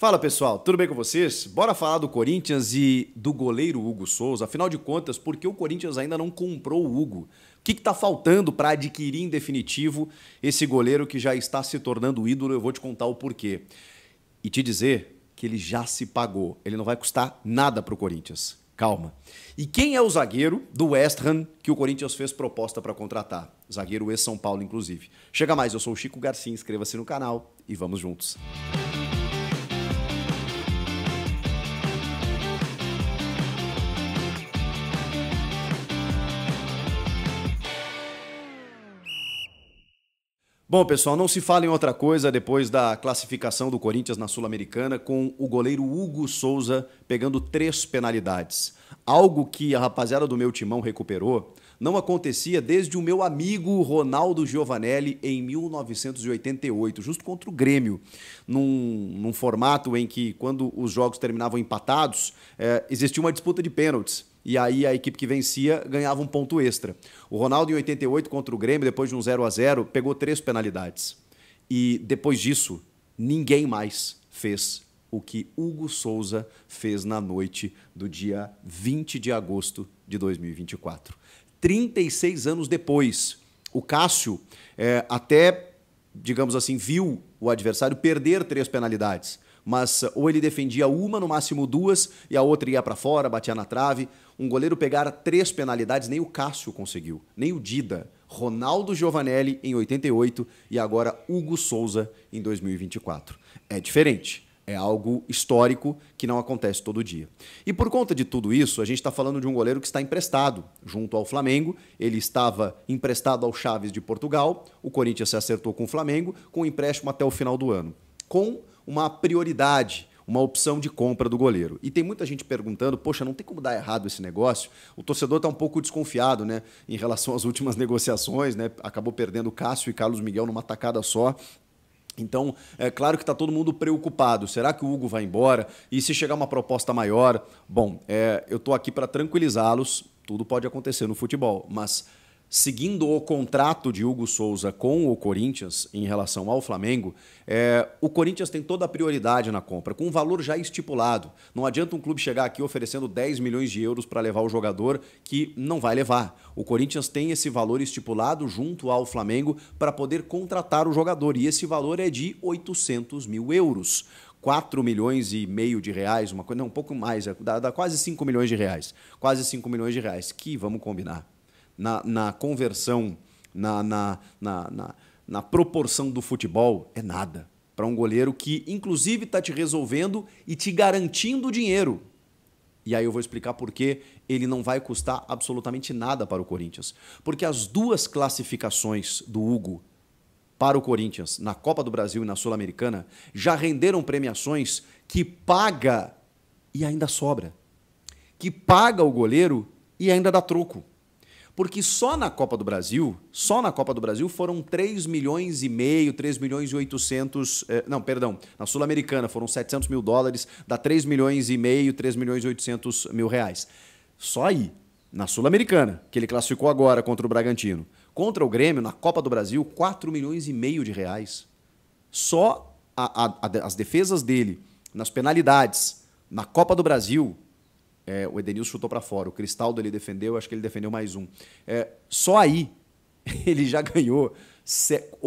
Fala pessoal, tudo bem com vocês? Bora falar do Corinthians e do goleiro Hugo Souza. Afinal de contas, por que o Corinthians ainda não comprou o Hugo? O que está faltando para adquirir em definitivo esse goleiro que já está se tornando ídolo? Eu vou te contar o porquê. E te dizer que ele já se pagou. Ele não vai custar nada para o Corinthians. Calma. E quem é o zagueiro do West Ham que o Corinthians fez proposta para contratar? Zagueiro ex-São Paulo, inclusive. Chega mais, eu sou o Chico Garcia, inscreva-se no canal e vamos juntos. Música Bom, pessoal, não se fala em outra coisa depois da classificação do Corinthians na Sul-Americana com o goleiro Hugo Souza pegando três penalidades. Algo que a rapaziada do meu timão recuperou não acontecia desde o meu amigo Ronaldo Giovanelli em 1988, justo contra o Grêmio, num, num formato em que, quando os jogos terminavam empatados, é, existia uma disputa de pênaltis e aí a equipe que vencia ganhava um ponto extra. O Ronaldo, em 88, contra o Grêmio, depois de um 0 a 0 pegou três penalidades. E depois disso, ninguém mais fez o que Hugo Souza fez na noite do dia 20 de agosto de 2024. 36 anos depois, o Cássio é, até, digamos assim, viu o adversário perder três penalidades mas eh, ou ele defendia uma, no máximo duas, e a outra ia para fora, batia na trave. Um goleiro pegar três penalidades, nem o Cássio conseguiu, nem o Dida. Ronaldo Giovanelli em 88 e agora Hugo Souza em 2024. É diferente. É algo histórico que não acontece todo dia. E por conta de tudo isso, a gente está falando de um goleiro que está emprestado junto ao Flamengo. Ele estava emprestado ao Chaves de Portugal. O Corinthians se acertou com o Flamengo com um empréstimo até o final do ano. Com uma prioridade, uma opção de compra do goleiro. E tem muita gente perguntando: poxa, não tem como dar errado esse negócio? O torcedor está um pouco desconfiado né, em relação às últimas negociações, né? acabou perdendo Cássio e Carlos Miguel numa tacada só. Então, é claro que está todo mundo preocupado. Será que o Hugo vai embora? E se chegar uma proposta maior? Bom, é, eu estou aqui para tranquilizá-los. Tudo pode acontecer no futebol, mas seguindo o contrato de Hugo Souza com o Corinthians em relação ao Flamengo, é, o Corinthians tem toda a prioridade na compra, com um valor já estipulado. Não adianta um clube chegar aqui oferecendo 10 milhões de euros para levar o jogador que não vai levar. O Corinthians tem esse valor estipulado junto ao Flamengo para poder contratar o jogador, e esse valor é de 800 mil euros. 4 milhões e meio de reais, uma coisa, não, um pouco mais, é, dá, dá quase 5 milhões de reais. Quase 5 milhões de reais, que vamos combinar na, na conversão, na, na, na, na proporção do futebol, é nada. Para um goleiro que, inclusive, está te resolvendo e te garantindo dinheiro. E aí eu vou explicar por que ele não vai custar absolutamente nada para o Corinthians. Porque as duas classificações do Hugo para o Corinthians na Copa do Brasil e na Sul-Americana já renderam premiações que paga e ainda sobra. Que paga o goleiro e ainda dá troco. Porque só na Copa do Brasil, só na Copa do Brasil foram 3 milhões e meio, 3 milhões e 800, eh, não, perdão, na Sul-Americana foram 700 mil dólares, dá 3 milhões e meio, 3 milhões e 800 mil reais. Só aí, na Sul-Americana, que ele classificou agora contra o Bragantino. Contra o Grêmio, na Copa do Brasil, 4 milhões e meio de reais. Só a, a, a, as defesas dele, nas penalidades, na Copa do Brasil, é, o Edenilson chutou para fora. O Cristaldo ele defendeu, acho que ele defendeu mais um. É, só aí ele já ganhou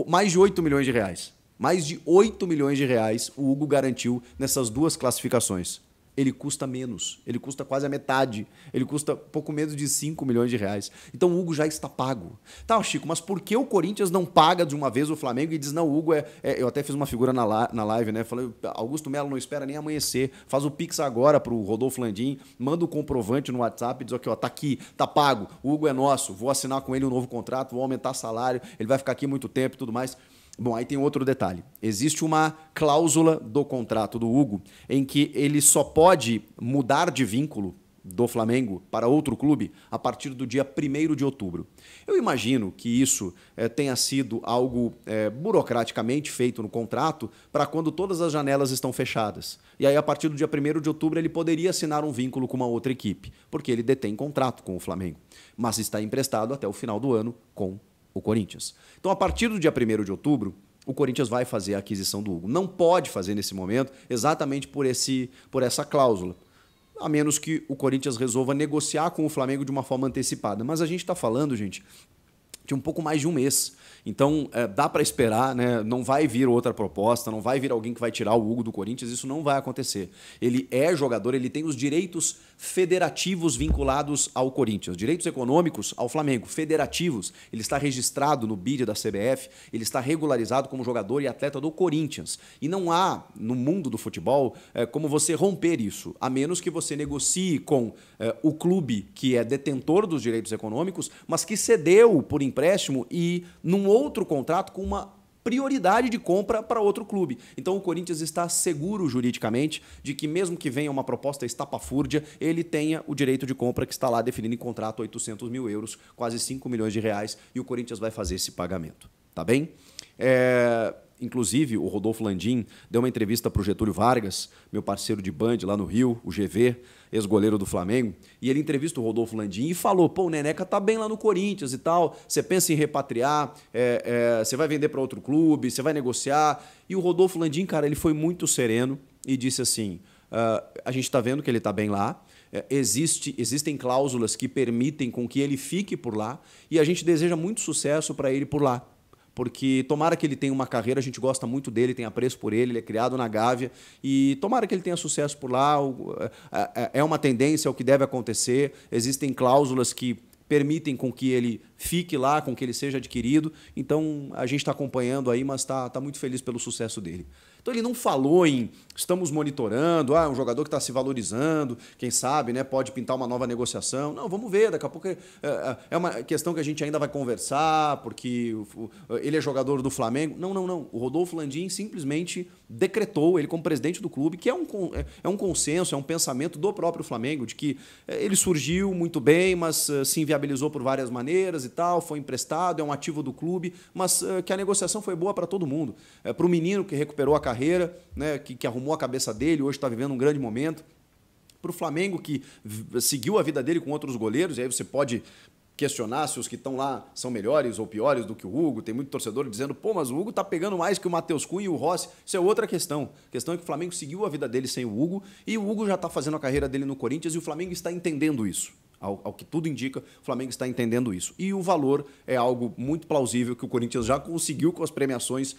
mais de 8 milhões de reais. Mais de 8 milhões de reais o Hugo garantiu nessas duas classificações ele custa menos, ele custa quase a metade, ele custa pouco menos de 5 milhões de reais. Então o Hugo já está pago. Tá, Chico, mas por que o Corinthians não paga de uma vez o Flamengo e diz, não, o Hugo é, é. eu até fiz uma figura na, na live, né? Falei, Augusto Melo não espera nem amanhecer, faz o Pix agora pro Rodolfo Landim, manda o comprovante no WhatsApp e diz, aqui, ó, tá aqui, tá pago, o Hugo é nosso, vou assinar com ele um novo contrato, vou aumentar salário, ele vai ficar aqui muito tempo e tudo mais. Bom, aí tem outro detalhe. Existe uma cláusula do contrato do Hugo em que ele só pode mudar de vínculo do Flamengo para outro clube a partir do dia 1 de outubro. Eu imagino que isso é, tenha sido algo é, burocraticamente feito no contrato para quando todas as janelas estão fechadas. E aí, a partir do dia 1 de outubro, ele poderia assinar um vínculo com uma outra equipe, porque ele detém contrato com o Flamengo, mas está emprestado até o final do ano com o Corinthians. Então, a partir do dia 1 de outubro, o Corinthians vai fazer a aquisição do Hugo. Não pode fazer nesse momento, exatamente por, esse, por essa cláusula. A menos que o Corinthians resolva negociar com o Flamengo de uma forma antecipada. Mas a gente está falando, gente, tinha um pouco mais de um mês. Então, é, dá para esperar, né? não vai vir outra proposta, não vai vir alguém que vai tirar o Hugo do Corinthians, isso não vai acontecer. Ele é jogador, ele tem os direitos federativos vinculados ao Corinthians, direitos econômicos ao Flamengo, federativos. Ele está registrado no BID da CBF, ele está regularizado como jogador e atleta do Corinthians. E não há, no mundo do futebol, é, como você romper isso, a menos que você negocie com é, o clube que é detentor dos direitos econômicos, mas que cedeu, por enquanto, empréstimo e num outro contrato com uma prioridade de compra para outro clube. Então o Corinthians está seguro juridicamente de que mesmo que venha uma proposta estapafúrdia, ele tenha o direito de compra que está lá definido em contrato 800 mil euros, quase 5 milhões de reais, e o Corinthians vai fazer esse pagamento. Tá bem? É, inclusive, o Rodolfo Landim deu uma entrevista para o Getúlio Vargas, meu parceiro de band lá no Rio, o GV, ex-goleiro do Flamengo, e ele entrevista o Rodolfo Landim e falou: pô, o Neneca tá bem lá no Corinthians e tal, você pensa em repatriar, é, é, você vai vender para outro clube, você vai negociar. E o Rodolfo Landim, cara, ele foi muito sereno e disse assim: uh, a gente está vendo que ele está bem lá. É, existe, existem cláusulas que permitem com que ele fique por lá e a gente deseja muito sucesso para ele por lá porque tomara que ele tenha uma carreira, a gente gosta muito dele, tem apreço por ele, ele é criado na Gávea, e tomara que ele tenha sucesso por lá. É, é, é uma tendência, é o que deve acontecer. Existem cláusulas que permitem com que ele fique lá, com que ele seja adquirido. Então, a gente está acompanhando aí, mas está tá muito feliz pelo sucesso dele. Então ele não falou em estamos monitorando, ah, um jogador que está se valorizando, quem sabe, né, pode pintar uma nova negociação. Não, vamos ver, daqui a pouco é, é, é uma questão que a gente ainda vai conversar, porque ele é jogador do Flamengo. Não, não, não. O Rodolfo Landim simplesmente decretou, ele como presidente do clube, que é um, é, é um consenso, é um pensamento do próprio Flamengo, de que é, ele surgiu muito bem, mas se inviabilizou por várias maneiras e tal, foi emprestado, é um ativo do clube, mas que a negociação foi boa para todo mundo. É, para o menino que recuperou a carreira, carreira, né, que, que arrumou a cabeça dele, hoje está vivendo um grande momento. Para o Flamengo, que seguiu a vida dele com outros goleiros, e aí você pode questionar se os que estão lá são melhores ou piores do que o Hugo. Tem muito torcedor dizendo, pô, mas o Hugo tá pegando mais que o Matheus Cunha e o Rossi. Isso é outra questão. A questão é que o Flamengo seguiu a vida dele sem o Hugo e o Hugo já está fazendo a carreira dele no Corinthians e o Flamengo está entendendo isso. Ao, ao, que tudo indica, o Flamengo está entendendo isso. E o valor é algo muito plausível que o Corinthians já conseguiu com as premiações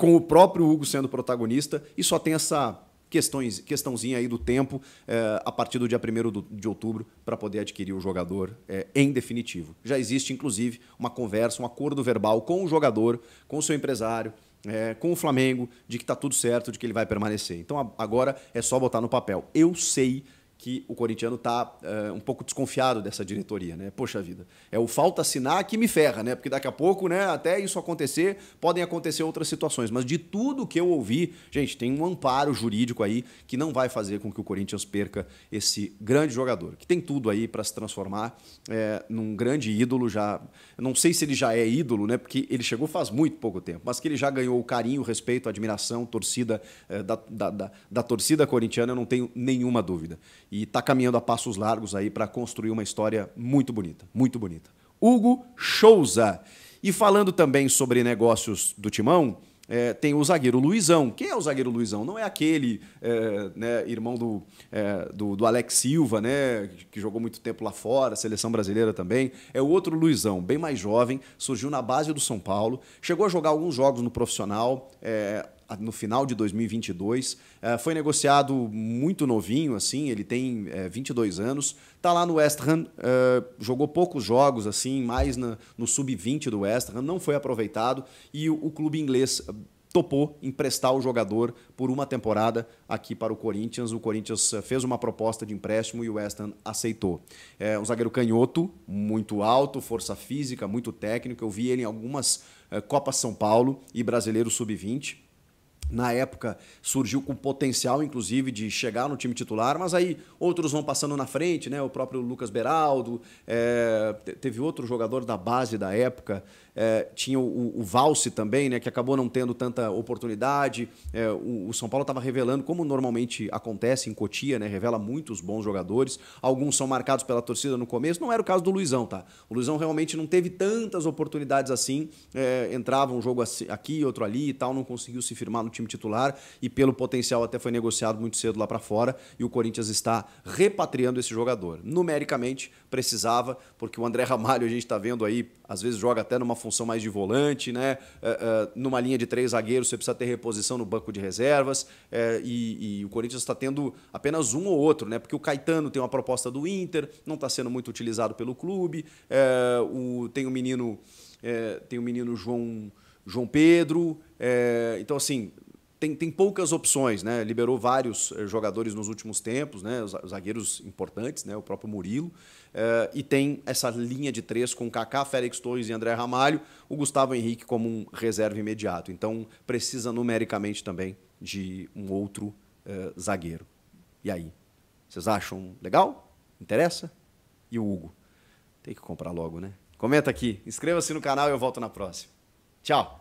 com o próprio Hugo sendo protagonista, e só tem essa questões, questãozinha aí do tempo é, a partir do dia 1 de outubro para poder adquirir o jogador é, em definitivo. Já existe, inclusive, uma conversa, um acordo verbal com o jogador, com o seu empresário, é, com o Flamengo, de que está tudo certo, de que ele vai permanecer. Então a, agora é só botar no papel. Eu sei que o corintiano está uh, eh, um pouco desconfiado dessa diretoria, né? Poxa vida, é o falta assinar que me ferra, né? Porque daqui a pouco, né, até isso acontecer, podem acontecer outras situações. Mas de tudo que eu ouvi, gente, tem um amparo jurídico aí que não vai fazer com que o Corinthians perca esse grande jogador, que tem tudo aí para se transformar é, num grande ídolo já. Eu não sei se ele já é ídolo, né? Porque ele chegou faz muito pouco tempo, mas que ele já ganhou o carinho, o respeito, a admiração, a torcida é, da, da, da, da torcida corintiana, eu não tenho nenhuma dúvida e está caminhando a passos largos aí para construir uma história muito bonita, muito bonita. Hugo Chouza. E falando também sobre negócios do Timão, é, tem o zagueiro Luizão. Quem é o zagueiro Luizão? Não é aquele é, né, irmão do, é, do, do, Alex Silva, né, que jogou muito tempo lá fora, seleção brasileira também. É o outro Luizão, bem mais jovem, surgiu na base do São Paulo, chegou a jogar alguns jogos no profissional, é, no final de 2022. Eh, foi negociado muito novinho, assim, ele tem 22 eh, anos. Está lá no West Ham, eh, jogou poucos jogos, assim, mais no sub-20 do West Ham, não foi aproveitado e o, clube inglês topou emprestar o jogador por uma temporada aqui para o Corinthians. O Corinthians fez uma proposta de empréstimo e o West Ham aceitou. É um zagueiro canhoto, muito alto, força física, muito técnico. Eu vi ele em algumas Copas São Paulo e Brasileiro Sub-20 na época surgiu com potencial, inclusive, de chegar no time titular, mas aí outros vão passando na frente, né? O próprio Lucas Beraldo, é, teve outro jogador da base da época, é, tinha o, o Valse também, né? Que acabou não tendo tanta oportunidade. É, o, o, São Paulo estava revelando, como normalmente acontece em Cotia, né? Revela muitos bons jogadores. Alguns são marcados pela torcida no começo. Não era o caso do Luizão, tá? O Luizão realmente não teve tantas oportunidades assim. É, entrava um jogo aqui, outro ali e tal, não conseguiu se firmar no time time titular e pelo potencial até foi negociado muito cedo lá para fora e o Corinthians está repatriando esse jogador. Numericamente precisava, porque o André Ramalho a gente está vendo aí, às vezes joga até numa função mais de volante, né? É, é, numa linha de três zagueiros você precisa ter reposição no banco de reservas é, e, e, o Corinthians está tendo apenas um ou outro, né? Porque o Caetano tem uma proposta do Inter, não está sendo muito utilizado pelo clube, é, o, tem o menino é, tem o menino João, João Pedro. É, então, assim, tem, tem poucas opções, né? Liberou vários eh, jogadores nos últimos tempos, né? zagueiros importantes, né? O próprio Murilo. Eh, e tem essa linha de três com Kaká, Félix Torres e André Ramalho, o Gustavo Henrique como um reserva imediato. Então precisa numericamente também de um outro eh, zagueiro. E aí? Vocês acham legal? Interessa? E o Hugo? Tem que comprar logo, né? Comenta aqui, inscreva-se no canal e eu volto na próxima. Tchau!